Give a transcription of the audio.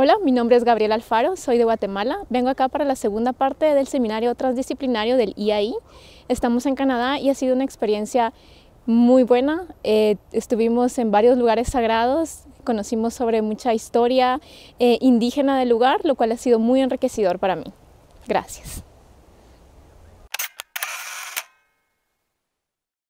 Hola, mi nombre es Gabriel Alfaro, soy de Guatemala. Vengo acá para la segunda parte del seminario transdisciplinario del IAI. Estamos en Canadá y ha sido una experiencia muy buena. Eh, estuvimos en varios lugares sagrados, conocimos sobre mucha historia eh, indígena del lugar, lo cual ha sido muy enriquecedor para mí. Gracias.